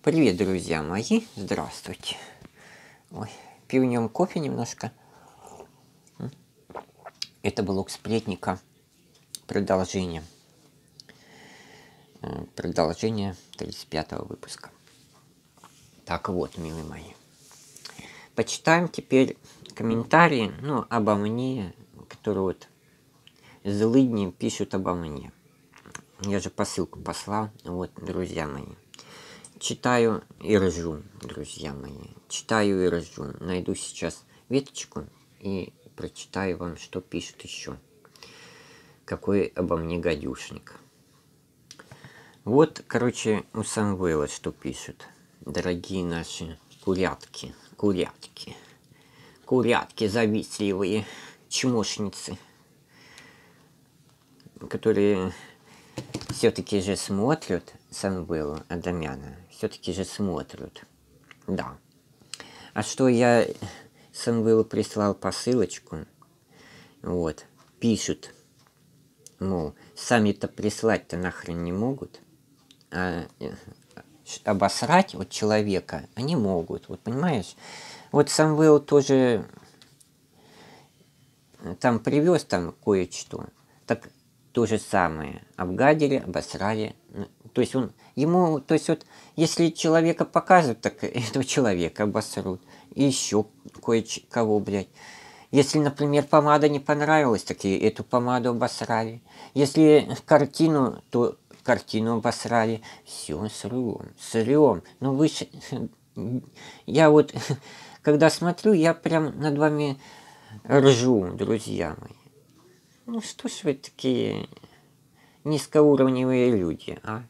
Привет, друзья мои, здравствуйте. Ой, нем кофе немножко. Это блок сплетника. Продолжение. Э, продолжение 35 выпуска. Так вот, милые мои. Почитаем теперь комментарии, ну, обо мне, которые вот злыдни пишут обо мне. Я же посылку послал, вот, друзья мои читаю и ржу, друзья мои. Читаю и ржу. Найду сейчас веточку и прочитаю вам, что пишет еще. Какой обо мне гадюшник. Вот, короче, у Самвела что пишет. Дорогие наши курятки, курятки, курятки завистливые, чмошницы, которые все-таки же смотрят Санвелу Адамяна. Все-таки же смотрят. Да. А что я Санвелу прислал посылочку, вот, пишут, мол, сами-то прислать-то нахрен не могут, а э, обосрать от человека они могут, вот понимаешь? Вот Самвел тоже э, там привез там кое-что, так то же самое. Обгадили, обосрали. То есть он, ему, то есть вот, если человека показывают, так этого человека обосрут. И еще кое-кого, блядь. Если, например, помада не понравилась, так и эту помаду обосрали. Если картину, то картину обосрали. Все с рулом, с Ну вы ж... Я вот, когда смотрю, я прям над вами ржу, друзья мои. Ну что ж вы такие низкоуровневые люди, а?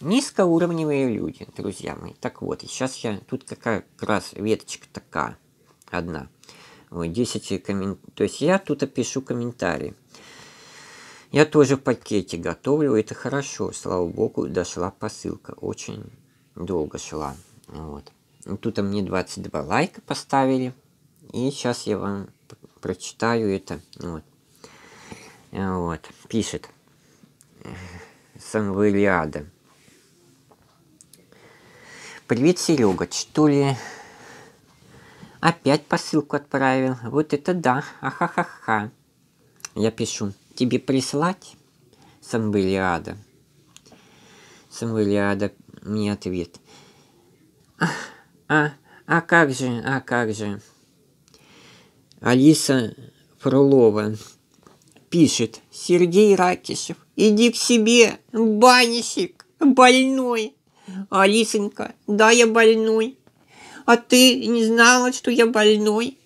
Низкоуровневые люди, друзья мои. Так вот, сейчас я... Тут как раз веточка такая. Одна. Вот 10 коммент... То есть я тут опишу комментарии. Я тоже в пакете готовлю. Это хорошо. Слава богу, дошла посылка. Очень долго шла. Вот. Ну, тут мне 22 лайка поставили. И сейчас я вам прочитаю это. Вот. Вот, пишет самого Привет, Серега, что ли? Опять посылку отправил. Вот это да, ахахаха. Я пишу, тебе прислать? Самвелиада. Самвелиада мне ответ. А, а, а как же, а как же. Алиса Фролова пишет Сергей Ракишев. «Иди к себе, банщик, больной!» «Алисонька, да, я больной. А ты не знала, что я больной?»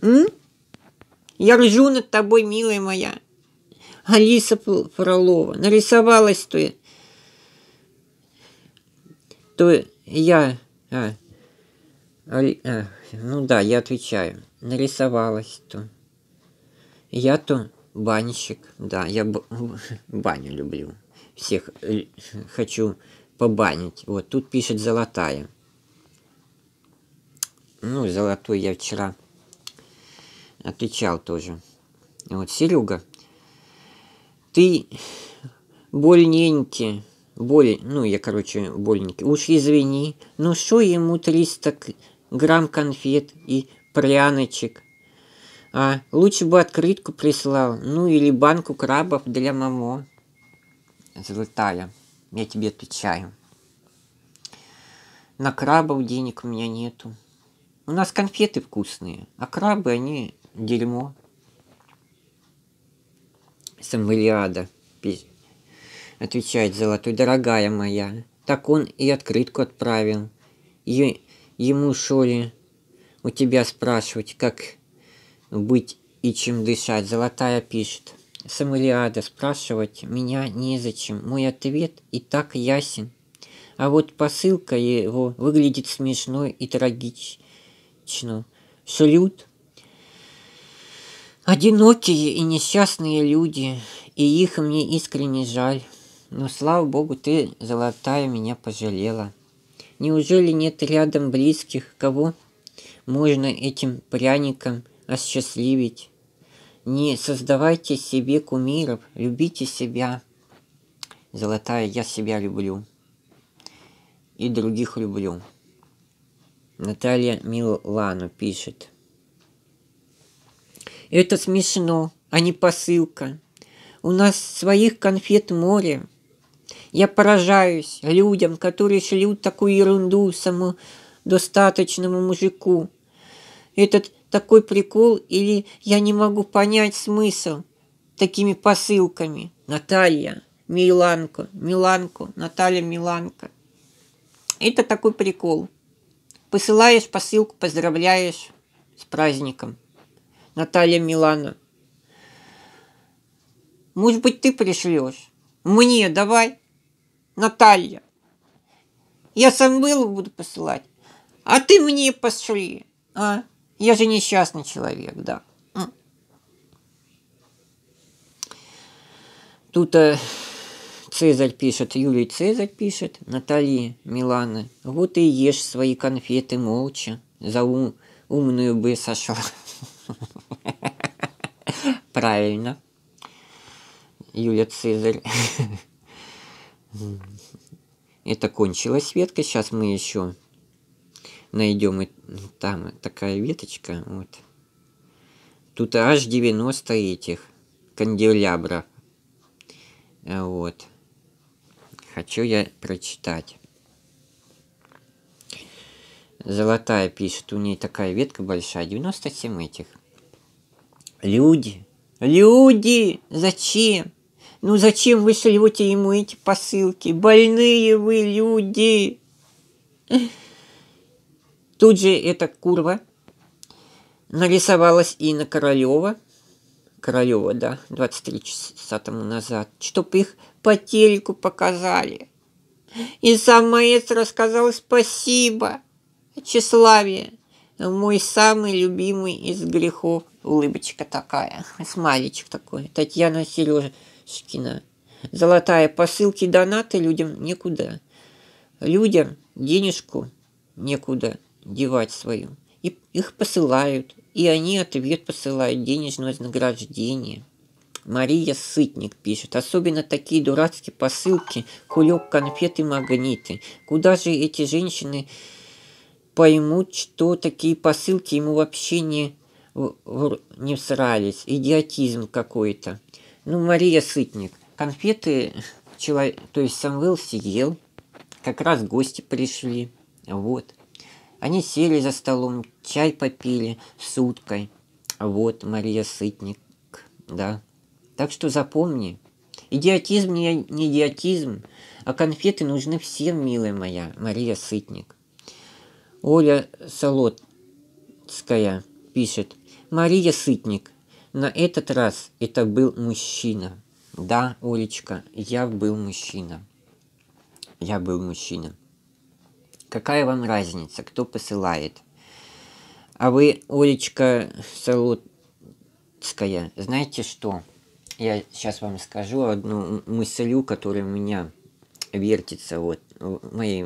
М? Я ржу над тобой, милая моя. Алиса Фролова, нарисовалась ты. То я... А, а, ну да, я отвечаю. Нарисовалась то. Я-то банщик, да, я баню люблю. Всех э, хочу побанить. Вот тут пишет золотая. Ну, золотой я вчера отвечал тоже. Вот, Серега, ты больненький, боль, ну, я, короче, больненький. Уж извини, ну, что ему 300 грамм конфет и пряночек – а, лучше бы открытку прислал, ну или банку крабов для мамо. Золотая, я тебе отвечаю. На крабов денег у меня нету. У нас конфеты вкусные, а крабы, они дерьмо. Сомелиада, отвечает Золотой, дорогая моя. Так он и открытку отправил. Е ему, шо у тебя спрашивать, как быть и чем дышать, золотая пишет. Самариада спрашивать меня незачем, мой ответ и так ясен. А вот посылка его выглядит смешно и трагично. шлют Одинокие и несчастные люди, и их мне искренне жаль. Но слава богу, ты, золотая, меня пожалела. Неужели нет рядом близких, кого можно этим пряником осчастливить. Не создавайте себе кумиров, любите себя. Золотая, я себя люблю. И других люблю. Наталья Милану пишет. Это смешно, а не посылка. У нас своих конфет море. Я поражаюсь людям, которые шлют такую ерунду самодостаточному мужику. Этот такой прикол или я не могу понять смысл такими посылками. Наталья, Миланко, Миланко, Наталья Миланко. Это такой прикол. Посылаешь посылку, поздравляешь с праздником. Наталья Милана. Может быть, ты пришлешь? Мне давай. Наталья. Я сам был буду посылать. А ты мне пошли. А? Я же несчастный человек, да. Тут э, Цезарь пишет, Юлий Цезарь пишет, Наталья Милана. Вот и ешь свои конфеты молча. За ум, умную бы сошел. Правильно. Юлия Цезарь. Это кончилась ветка. Сейчас мы еще найдем. И там такая веточка, вот. Тут аж 90 этих канделябров. А вот. Хочу я прочитать. Золотая пишет, у нее такая ветка большая, 97 этих. Люди, люди, зачем? Ну зачем вы шлете ему эти посылки? Больные вы люди! Тут же эта курва нарисовалась и на Королева, Королева, да, 23 часа тому назад, чтоб их по телеку показали. И сам маэстро сказал спасибо, тщеславие, мой самый любимый из грехов. Улыбочка такая, смайличек такой, Татьяна Сережкина. Золотая посылки, донаты людям некуда. Людям денежку некуда девать свою. И их посылают, и они ответ посылают денежное вознаграждение. Мария Сытник пишет, особенно такие дурацкие посылки, кулек, конфеты, магниты. Куда же эти женщины поймут, что такие посылки ему вообще не, не срались Идиотизм какой-то. Ну, Мария Сытник, конфеты человек, то есть Самвел съел, как раз гости пришли, вот. Они сели за столом, чай попили с уткой. Вот Мария Сытник, да. Так что запомни, идиотизм не, не идиотизм, а конфеты нужны всем, милая моя, Мария Сытник. Оля Солодская пишет, Мария Сытник, на этот раз это был мужчина. Да, Олечка, я был мужчина. Я был мужчина. Какая вам разница, кто посылает? А вы, Олечка Солодская, знаете что? Я сейчас вам скажу одну мыслью, которая у меня вертится вот в моей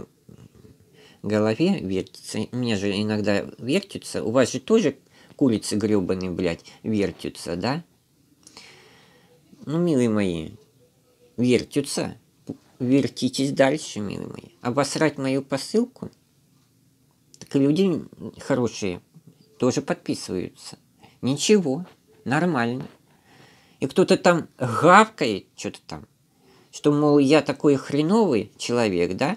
голове вертится. У меня же иногда вертится. У вас же тоже курицы гребаные, блядь, вертятся, да? Ну, милые мои, вертятся вертитесь дальше, милые мои. Обосрать мою посылку? Так люди хорошие тоже подписываются. Ничего, нормально. И кто-то там гавкает что-то там, что, мол, я такой хреновый человек, да?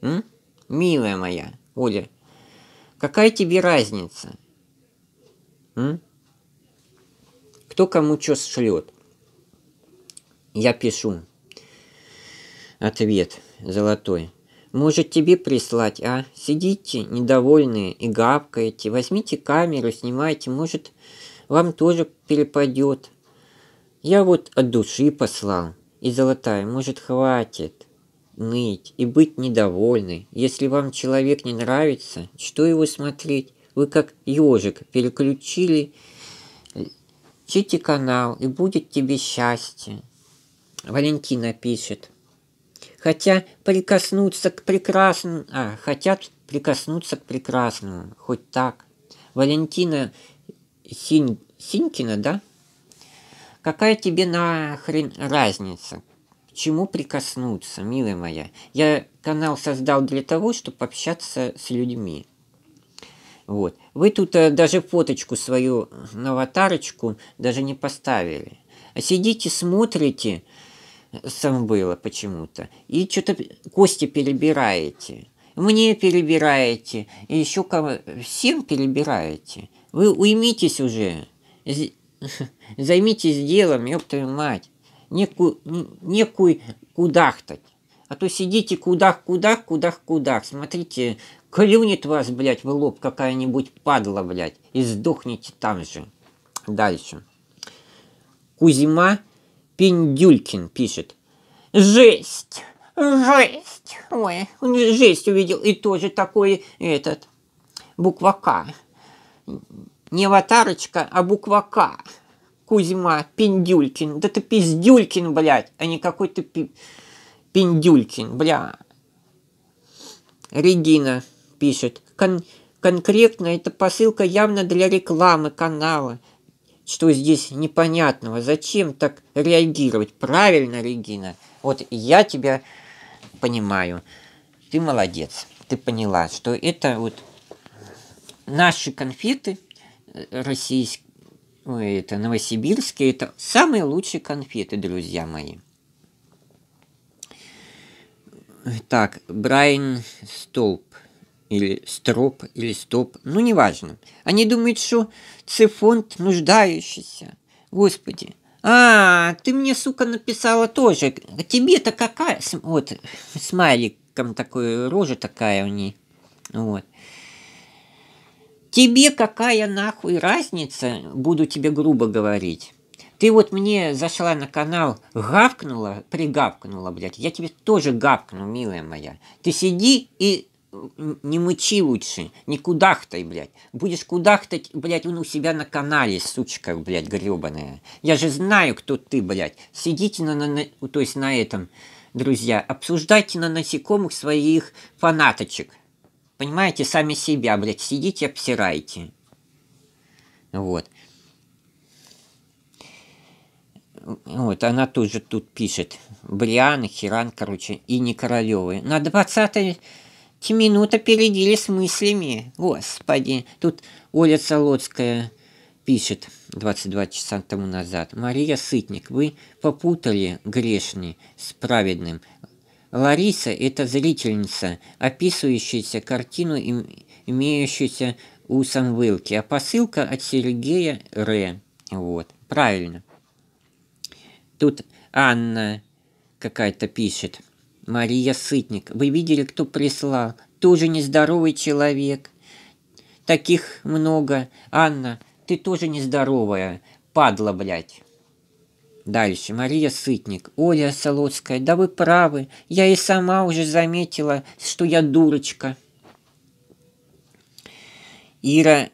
М? Милая моя, Оля, какая тебе разница? М? Кто кому что шлет? Я пишу, Ответ. Золотой. Может, тебе прислать, а? Сидите, недовольные, и гавкаете. Возьмите камеру, снимайте. Может, вам тоже перепадет. Я вот от души послал. И золотая, может, хватит ныть и быть недовольны. Если вам человек не нравится, что его смотреть? Вы как ежик переключили чите канал, и будет тебе счастье. Валентина пишет хотя прикоснуться к прекрасному, а, хотят прикоснуться к прекрасному, хоть так. Валентина Синь, Синькина, да? Какая тебе нахрен разница? К чему прикоснуться, милая моя? Я канал создал для того, чтобы общаться с людьми. Вот. Вы тут э, даже фоточку свою э, на аватарочку даже не поставили. А сидите, смотрите, сам было почему-то. И что-то кости перебираете. Мне перебираете. И еще кого... всем перебираете. Вы уймитесь уже. Займитесь делом, ёб твою мать. Некую, некую кудахтать. А то сидите кудах, кудах, кудах, кудах. Смотрите, клюнет вас, блядь, в лоб какая-нибудь падла, блядь. И сдохните там же. Дальше. Кузима Пиндюлькин пишет. Жесть! Жесть! Ой, он жесть увидел. И тоже такой этот, буква К. Не аватарочка, а буква К. Кузьма Пиндюлькин. Да ты пиздюлькин, блядь, а не какой-то пи... Пиндюлькин, бля. Регина пишет. Кон конкретно эта посылка явно для рекламы канала что здесь непонятного? Зачем так реагировать? Правильно, Регина. Вот я тебя понимаю. Ты молодец. Ты поняла, что это вот наши конфеты э, российские, ой, это новосибирские, это самые лучшие конфеты, друзья мои. Так, Брайан Столб или строп, или стоп, ну неважно. Они думают, что цифонт нуждающийся. Господи, а, ты мне, сука, написала тоже. А тебе-то какая? Вот, смайликом такой, рожа такая у ней. Вот. Тебе какая нахуй разница, буду тебе грубо говорить. Ты вот мне зашла на канал, гавкнула, пригавкнула, блядь. Я тебе тоже гавкну, милая моя. Ты сиди и не мычи лучше, не кудахтай, блядь. Будешь кудахтать, блядь, он у себя на канале, сучка, блядь, гребаная. Я же знаю, кто ты, блядь. Сидите на, на, на ну, то есть на этом, друзья, обсуждайте на насекомых своих фанаточек. Понимаете, сами себя, блядь, сидите, обсирайте. Вот. Вот, она тоже тут пишет. Бриан, Хиран, короче, и не королевы. На 20 минута передели с мыслями. Господи, тут Оля Лоцкая пишет 22 часа тому назад. Мария Сытник, вы попутали грешный с праведным. Лариса – это зрительница, описывающаяся картину, имеющуюся у Санвылки, а посылка от Сергея Р. Вот, правильно. Тут Анна какая-то пишет. Мария Сытник, вы видели, кто прислал? Тоже нездоровый человек. Таких много. Анна, ты тоже нездоровая. Падла, блядь. Дальше. Мария Сытник. Оля Солодская. Да вы правы. Я и сама уже заметила, что я дурочка. Ира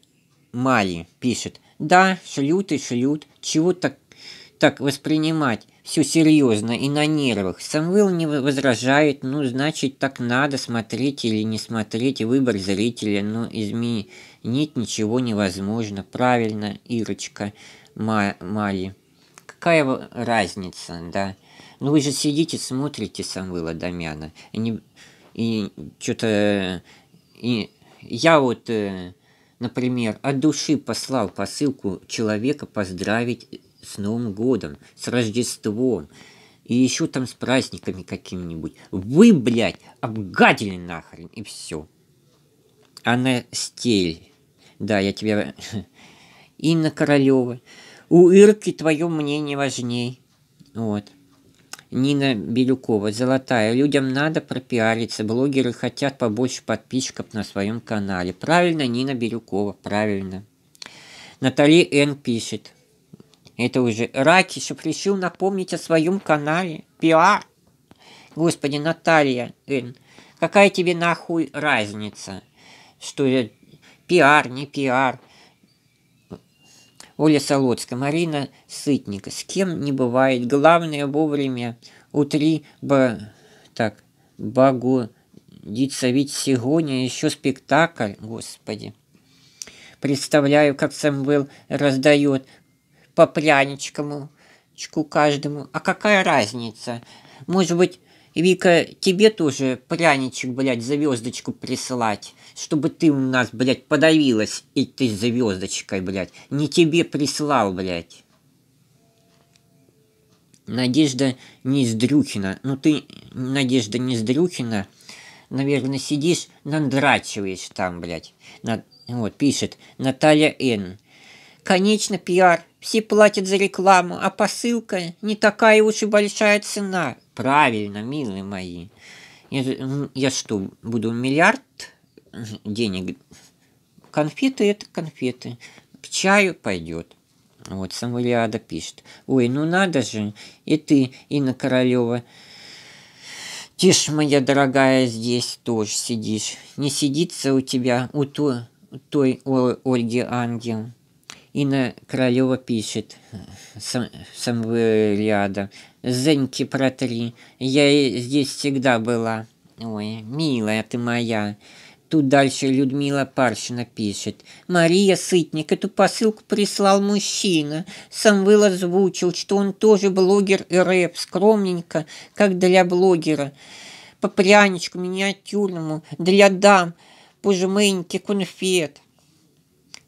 Мали пишет. Да, шлют и шлют. Чего так, так воспринимать? все серьезно и на нервах. Самвел не возражает, ну, значит, так надо смотреть или не смотреть, выбор зрителя, но изменить ничего невозможно. Правильно, Ирочка Ма Мали. Какая разница, да? Ну, вы же сидите, смотрите Самвела Домяна. И, не, и что-то... И я вот, э, например, от души послал посылку человека поздравить с Новым годом, с Рождеством и еще там с праздниками какими нибудь Вы, блядь, обгадили нахрен, и все. Анна Стель. Да, я тебе. Инна Королева. У Ирки твое мнение важней. Вот. Нина Белюкова. Золотая. Людям надо пропиариться. Блогеры хотят побольше подписчиков на своем канале. Правильно, Нина Белюкова, Правильно. Натали Н пишет. Это уже Ракишев решил напомнить о своем канале. Пиар. Господи, Наталья Н. Какая тебе нахуй разница? Что я... Пиар, не пиар. Оля Солодская, Марина Сытника. С кем не бывает. Главное вовремя утри б... Так, богодится. Ведь сегодня еще спектакль, господи. Представляю, как Самвел раздает по пряничкому чку каждому. А какая разница? Может быть, Вика, тебе тоже пряничек, блядь, звездочку присылать, чтобы ты у нас, блядь, подавилась и этой звездочкой, блядь. Не тебе прислал, блядь. Надежда Нездрюхина. Ну ты, Надежда Нездрюхина, наверное, сидишь, надрачиваешь там, блядь. На... Вот, пишет Наталья Н. Конечно, пиар все платят за рекламу, а посылка не такая уж и большая цена. Правильно, милые мои. Я, я что, буду миллиард денег? Конфеты – это конфеты. К чаю пойдет. Вот, Самуриада пишет. Ой, ну надо же, и ты, Инна Королева. Тишь, моя дорогая, здесь тоже сидишь. Не сидится у тебя, у той, той Ольги Ангел. Инна Королева пишет сам, сам рядом. про три. я здесь всегда была. Ой, милая ты моя. Тут дальше Людмила Паршина пишет. Мария Сытник эту посылку прислал мужчина. Сам Выл озвучил, что он тоже блогер и рэп, скромненько, как для блогера. По пряничку миниатюрному, для дам, пожменьки, конфет.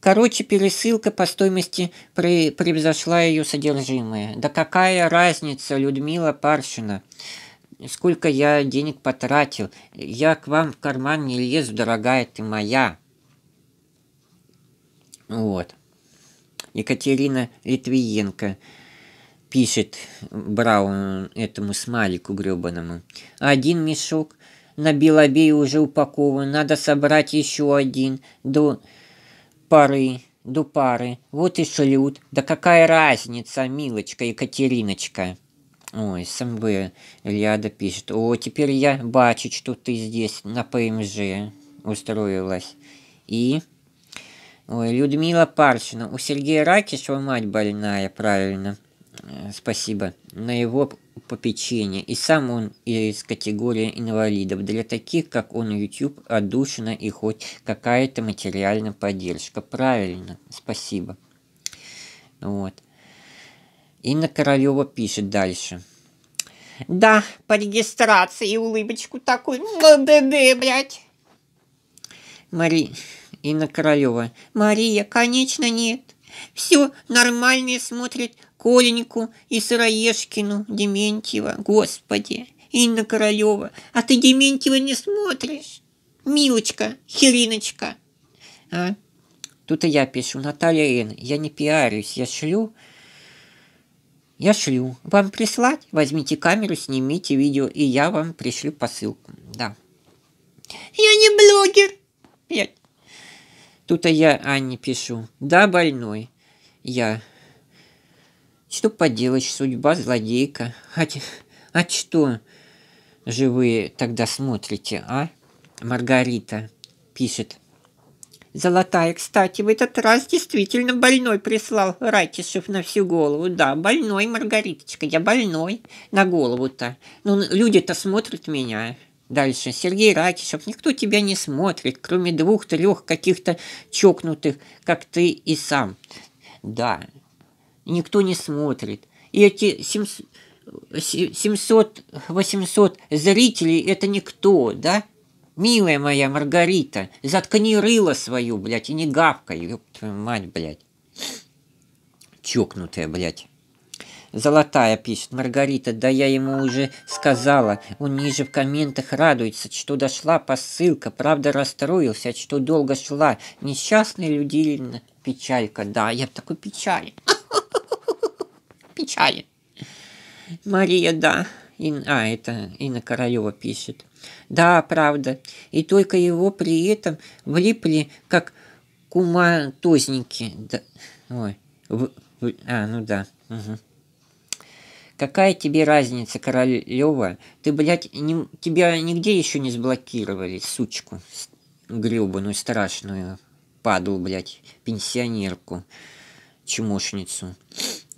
Короче, пересылка по стоимости превзошла ее содержимое. Да какая разница, Людмила Паршина? Сколько я денег потратил? Я к вам в карман не лезу, дорогая ты моя. Вот. Екатерина Литвиенко пишет Браун этому смайлику гребаному. Один мешок на Белобей уже упакован, надо собрать еще один. До... Да Пары, до пары. Вот и шлют. Да какая разница, милочка Екатериночка? Ой, СМБ Ильяда пишет. О, теперь я бачу, что ты здесь на ПМЖ устроилась. И... Ой, Людмила Паршина. У Сергея Ракишева мать больная, правильно. Э, спасибо, на его попечение, и сам он из категории инвалидов. Для таких, как он, YouTube отдушина и хоть какая-то материальная поддержка. Правильно, спасибо. Вот. Инна Королева пишет дальше. Да, по регистрации улыбочку такой. ДД, блядь. Мари... Инна Королева. Мария, конечно, нет. Все нормальные смотрят Коленьку и Сыроежкину Дементьева, господи, Инна Королева, а ты Дементьева не смотришь? Милочка, Хириночка. А? Тут и я пишу, Наталья Н, я не пиарюсь, я шлю. Я шлю. Вам прислать? Возьмите камеру, снимите видео, и я вам пришлю посылку. Да. Я не блогер. Тут я Анне пишу. Да, больной. Я. Что поделаешь, судьба злодейка. А, а что же вы тогда смотрите, а? Маргарита пишет. Золотая, кстати, в этот раз действительно больной прислал Ракишев на всю голову. Да, больной, Маргариточка, я больной на голову-то. Ну, люди-то смотрят меня. Дальше. Сергей Ракишев, никто тебя не смотрит, кроме двух-трех каких-то чокнутых, как ты и сам. Да, никто не смотрит. И эти 700-800 зрителей – это никто, да? Милая моя Маргарита, заткни рыло свою, блядь, и не гавкай, ёб твою мать, блядь. Чокнутая, блядь. Золотая пишет, Маргарита, да я ему уже сказала, он ниже в комментах радуется, что дошла посылка, правда расстроился, что долго шла. Несчастный людина, печалька, да, я в такой печали. Печали, Мария, да. И, а, это Инна Королева пишет. Да, правда. И только его при этом влипли как куматозники. Да. Ой. В, в, а, ну да. Угу. Какая тебе разница, Королева? Ты, блядь, не, тебя нигде еще не сблокировали, сучку. Гребаную, страшную. Падал, блядь, пенсионерку. чумошницу.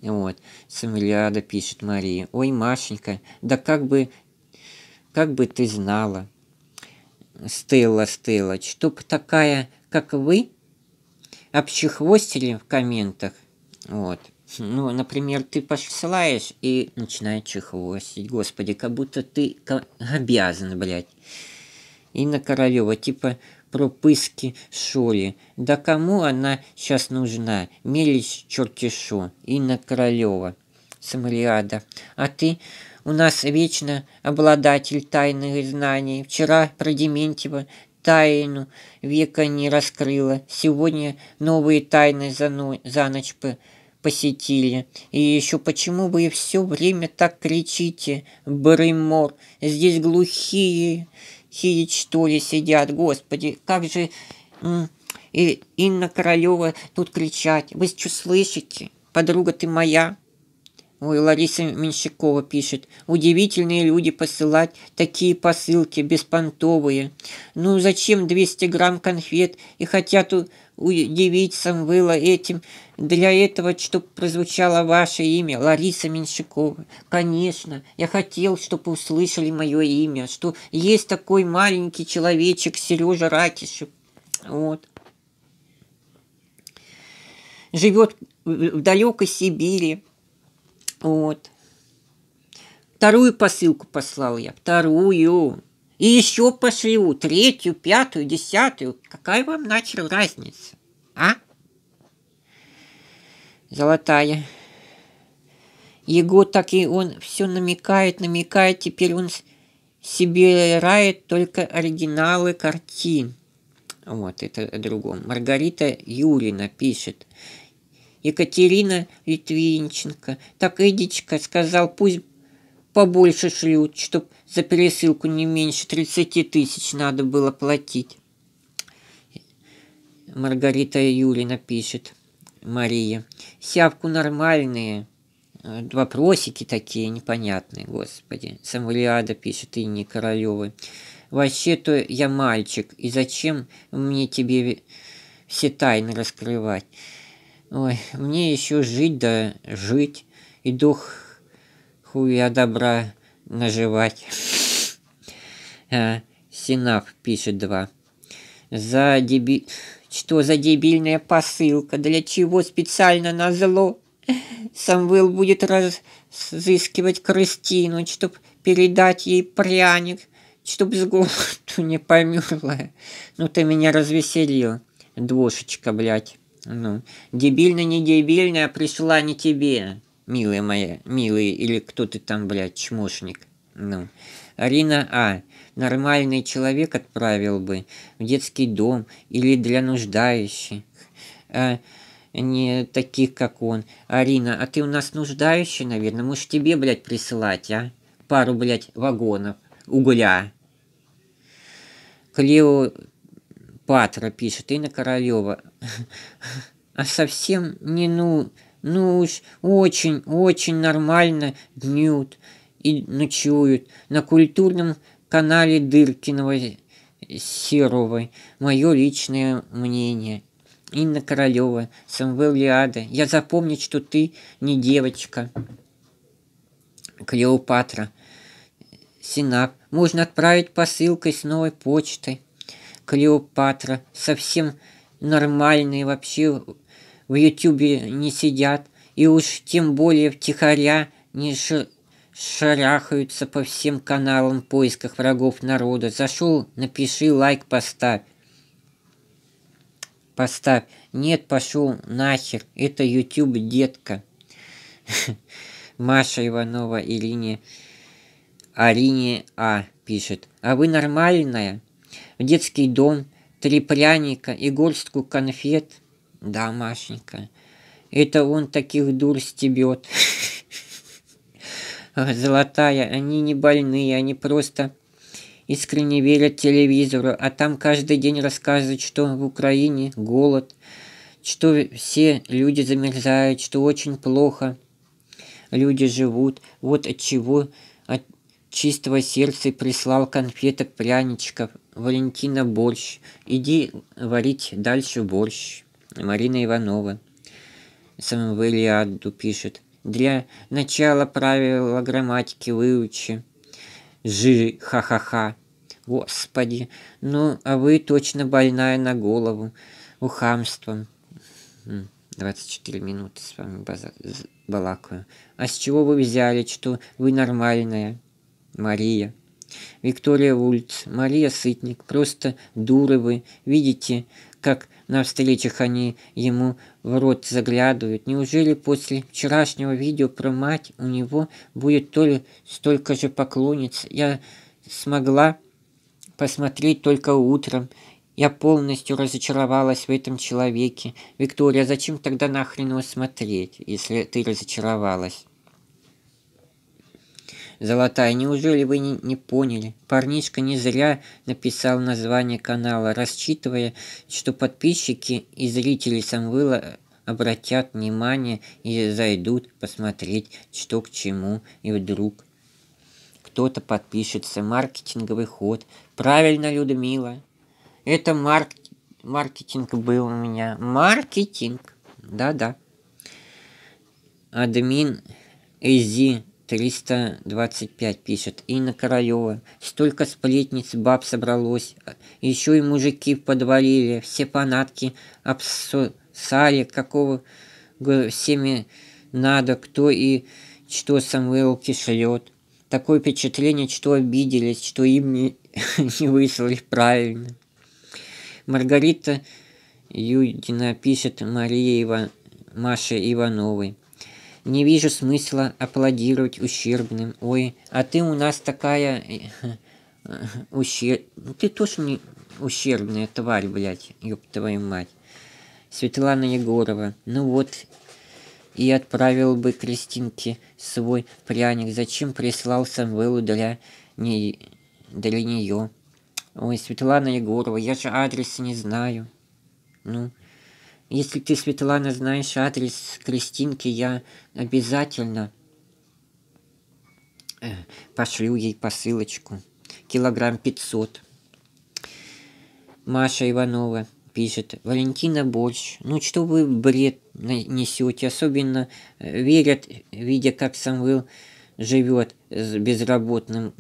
Вот, Самильяда пишет Мария. Ой, Машенька, да как бы, как бы ты знала, Стелла, Стелла, чтоб такая, как вы, общехвостили в комментах. Вот. Ну, например, ты посылаешь и начинает чехвостить. Господи, как будто ты обязан, блядь. И на Королева, типа, пропыски Шури. Да кому она сейчас нужна? Мелич чертишу, Инна Королева. Самариада. А ты у нас вечно обладатель тайных знаний. Вчера про Дементьева тайну века не раскрыла. Сегодня новые тайны за, ну, за ночь по посетили. И еще почему вы все время так кричите, Брымор? Здесь глухие хидит, что ли, сидят, господи, как же и Инна Королева тут кричать. Вы что слышите? Подруга ты моя, Ой, Лариса Меньшикова пишет. Удивительные люди посылать такие посылки, беспонтовые. Ну, зачем 200 грамм конфет и хотят удивить Самвела этим? Для этого, чтобы прозвучало ваше имя, Лариса Меньшикова. Конечно, я хотел, чтобы услышали мое имя, что есть такой маленький человечек Сережа Ратишев. Вот. Живет в далекой Сибири вот. Вторую посылку послал я, вторую. И еще пошлю третью, пятую, десятую. Какая вам нахер разница, а? Золотая. Его так и он все намекает, намекает. Теперь он себе рает только оригиналы картин. Вот, это другом. Маргарита Юрина пишет. Екатерина Литвинченко. Так Эдичка сказал, пусть побольше шлют, чтоб за пересылку не меньше 30 тысяч надо было платить. Маргарита Юрина пишет. Мария. Сявку нормальные. Э, вопросики такие непонятные, господи. Самулиада пишет Инне Королевой. Вообще-то я мальчик, и зачем мне тебе все тайны раскрывать? Ой, мне еще жить да жить, и дух хуя добра наживать. А, Синав пишет два. За деби... Что за дебильная посылка? Для чего специально на зло? Самвел будет разыскивать Кристину, чтоб передать ей пряник, чтоб с голоду не померла. Ну ты меня развеселил, двошечка, блядь. Ну, дебильно, не дебильно, а пришла не тебе, милая моя, милый, или кто ты там, блядь, чмошник. Ну, Арина А. Нормальный человек отправил бы в детский дом или для нуждающих. А, не таких, как он. Арина, а ты у нас нуждающий, наверное? Может, тебе, блядь, присылать, а? Пару, блядь, вагонов угля. Клео Патра пишет, Инна Королева. А совсем не ну, ну уж очень-очень нормально днют и ночуют на культурном канале Дыркинова э, Серовой. Мое личное мнение. Инна Королева, Самвел Лиада, я запомню, что ты не девочка. Клеопатра. Синап. Можно отправить посылкой с новой почтой. Клеопатра, совсем нормальные вообще в Ютубе не сидят, и уж тем более втихаря не шир шарахаются по всем каналам в поисках врагов народа. Зашел, напиши лайк, поставь. Поставь. Нет, пошел нахер. Это Ютуб детка. Маша Иванова Ирине Арине А пишет. А вы нормальная? в детский дом, три пряника и горстку конфет. Да, Машенька, это он таких дур стебет. Золотая, они не больные, они просто искренне верят телевизору, а там каждый день рассказывают, что в Украине голод, что все люди замерзают, что очень плохо люди живут. Вот от чего от чистого сердца прислал конфеток пряничков. Валентина борщ. Иди варить дальше борщ. Марина Иванова. Самвелиаду пишет. Для начала правила грамматики выучи. Жи, ха-ха-ха. Господи, ну а вы точно больная на голову. Ухамством. 24 минуты с вами балакаю. А с чего вы взяли, что вы нормальная, Мария? Виктория Ульц, Мария Сытник, просто дуры вы. Видите, как на встречах они ему в рот заглядывают. Неужели после вчерашнего видео про мать у него будет то ли столько же поклонниц? Я смогла посмотреть только утром. Я полностью разочаровалась в этом человеке. Виктория, зачем тогда нахрен его смотреть, если ты разочаровалась? Золотая, неужели вы не, не поняли? Парнишка не зря написал название канала, рассчитывая, что подписчики и зрители самвыла обратят внимание и зайдут посмотреть, что к чему, и вдруг кто-то подпишется. Маркетинговый ход. Правильно, Людмила. Это марк... маркетинг был у меня. Маркетинг. Да-да. Админ Эзи 325 пишет Инна Королева. Столько сплетниц баб собралось. Еще и мужики подвалили. Все фанатки обсосали, какого всеми надо, кто и что Самвелки шлет. Такое впечатление, что обиделись, что им не, не выслали правильно. Маргарита Юдина пишет Мария Ива... Маша Ивановой. Не вижу смысла аплодировать ущербным. Ой, а ты у нас такая... Э, Ущерб... Ну, ты тоже не ущербная тварь, блядь, ёб твою мать. Светлана Егорова. Ну вот, и отправил бы Кристинке свой пряник. Зачем прислал Самвелу для, не... для нее? Ой, Светлана Егорова, я же адреса не знаю. Ну, если ты, Светлана, знаешь адрес Кристинки, я обязательно э, пошлю ей посылочку. Килограмм пятьсот. Маша Иванова пишет. Валентина Борщ, ну что вы бред несете? Особенно э, верят, видя, как Самвел живет с безработным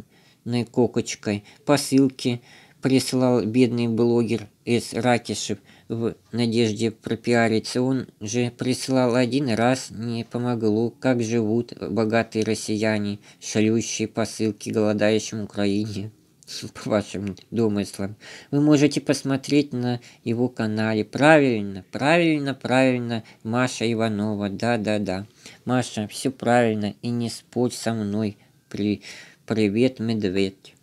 кокочкой. Посылки прислал бедный блогер из Ракишев – в надежде пропиариться он же прислал один раз, не помогло, как живут богатые россияне, шалющие посылки голодающим Украине. По вашим домыслам. Вы можете посмотреть на его канале. Правильно, правильно, правильно, Маша Иванова. Да-да-да. Маша, все правильно. И не спорь со мной. При... Привет, медведь.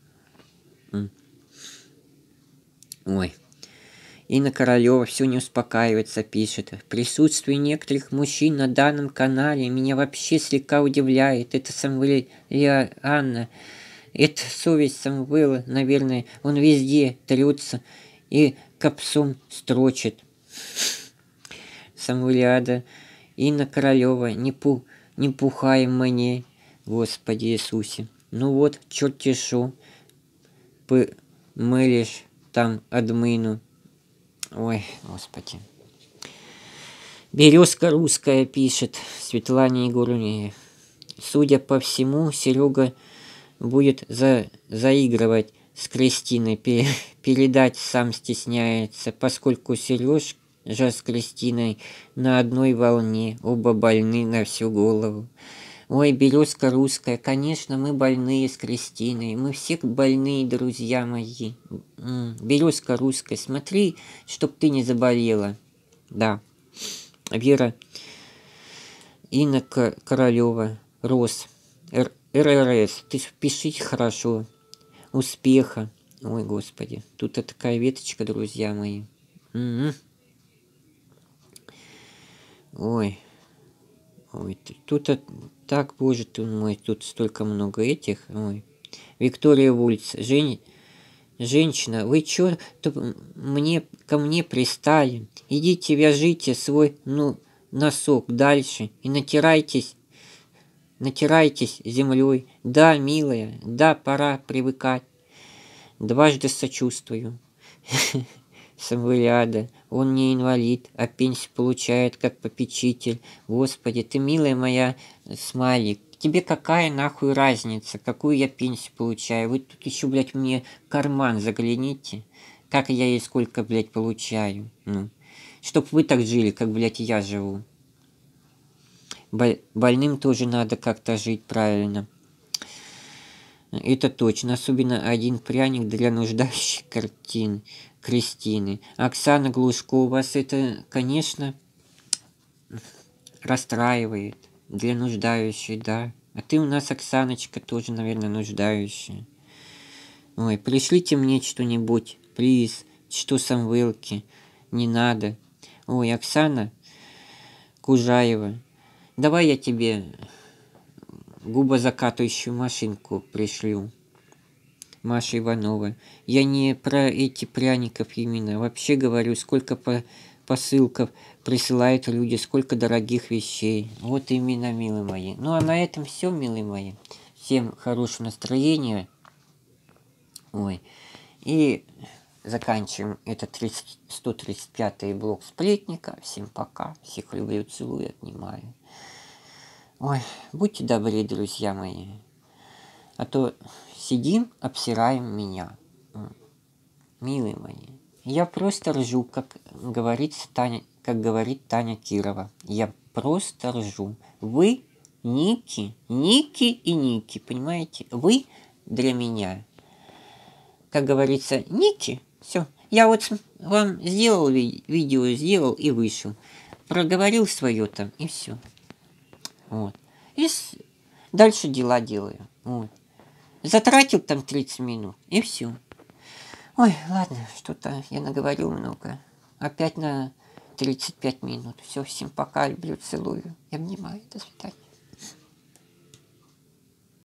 Ой. Инна Королева все не успокаивается, пишет. Присутствие некоторых мужчин на данном канале меня вообще слегка удивляет. Это Самвел Анна. Это совесть Самвела, наверное. Он везде трется и капсом строчит. Самвелиада. Инна Королева, не, пу, не пухай мне, Господи Иисусе. Ну вот, черт тешу, мылишь там админу. Ой, господи. Березка русская, пишет Светлане Егоруни. Судя по всему, Серега будет за заигрывать с Кристиной, пер передать сам стесняется, поскольку Сереж же с Кристиной на одной волне, оба больны на всю голову. Ой, березка русская, конечно, мы больные с Кристиной, мы все больные, друзья мои. Березка русская, смотри, чтоб ты не заболела. Да. Вера Инна Королева, Рос, РРС, ты пишите хорошо. Успеха. Ой, господи, тут такая веточка, друзья мои. Угу. Ой. Ой, тут так, боже ты мой, тут столько много этих. Ой. Виктория Вульц, Жень, женщина, вы чё мне, ко мне пристали? Идите вяжите свой ну, носок дальше и натирайтесь, натирайтесь землей. Да, милая, да, пора привыкать. Дважды сочувствую. Самвелиада. Он не инвалид, а пенсию получает как попечитель. Господи, ты милая моя, смайлик, тебе какая нахуй разница, какую я пенсию получаю? Вы тут еще, блядь, мне карман загляните. Как я и сколько, блядь, получаю. Ну. Чтоб вы так жили, как, блядь, я живу. Больным тоже надо как-то жить правильно. Это точно, особенно один пряник для нуждающих картин. Кристины. Оксана Глушко, у вас это, конечно, расстраивает для нуждающей, да. А ты у нас, Оксаночка, тоже, наверное, нуждающая. Ой, пришлите мне что-нибудь, плиз, что самвелки, не надо. Ой, Оксана Кужаева, давай я тебе губозакатывающую машинку пришлю. Маша Иванова. Я не про эти пряников именно. Вообще говорю, сколько по посылков присылают люди, сколько дорогих вещей. Вот именно, милые мои. Ну а на этом все, милые мои. Всем хорошего настроения. Ой. И заканчиваем этот 30, 135 блок сплетника. Всем пока. Всех люблю, целую, отнимаю. Ой, будьте добры, друзья мои. А то сидим, обсираем меня. Милые мои, я просто ржу, как говорит Таня, как говорит Таня Кирова. Я просто ржу. Вы Ники, Ники и Ники, понимаете? Вы для меня. Как говорится, Ники, все. Я вот вам сделал ви видео, сделал и вышел. Проговорил свое там и все. Вот. И с... дальше дела делаю. Вот. Затратил там 30 минут, и все. Ой, ладно, что-то я наговорил много. Опять на 35 минут. Все, всем пока, люблю, целую и обнимаю. До свидания.